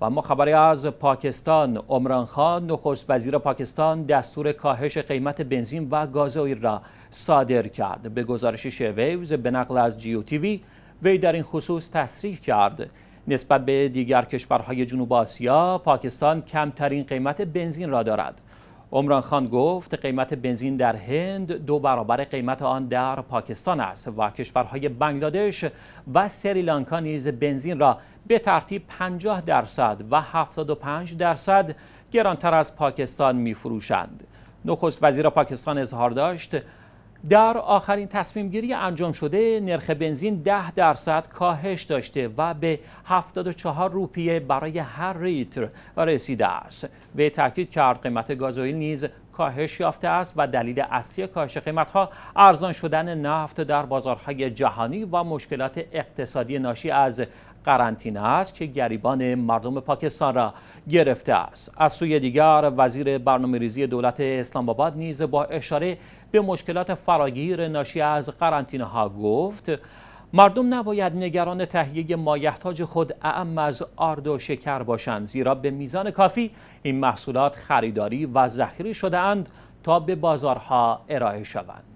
و اما خبری از پاکستان عمران خان نخست وزیر پاکستان دستور کاهش قیمت بنزین و گازوئیل را صادر کرد به گزارش شویوز به نقل از جیو تیوی وی در این خصوص تصریح کرد نسبت به دیگر کشورهای جنوب آسیا پاکستان کمترین قیمت بنزین را دارد عمران خان گفت قیمت بنزین در هند دو برابر قیمت آن در پاکستان است و کشورهای بنگلادش و سریلانکا نیز بنزین را به ترتیب 50 درصد و 75 درصد گرانتر از پاکستان می فروشند. نخست وزیر پاکستان اظهار داشت در آخرین تصمیم گیری انجام شده نرخ بنزین 10 درصد کاهش داشته و به 74 روپیه برای هر ریتر رسیده است. وی تاکید کرد قیمت گازوئیل نیز کاهش یافته است و دلیل اصلی کاهش قیمتها ارزان شدن نفت در بازارهای جهانی و مشکلات اقتصادی ناشی از قرنطینه است که گریبان مردم پاکستان را گرفته است از سوی دیگر وزیر برنامه ریزی دولت اسلام آباد نیز با اشاره به مشکلات فراگیر ناشی از قرنطینه ها گفت مردم نباید نگران تهیه مایحتاج خود اعم از آرد و شکر باشند زیرا به میزان کافی این محصولات خریداری و ذخیره شده اند تا به بازارها ارائه شوند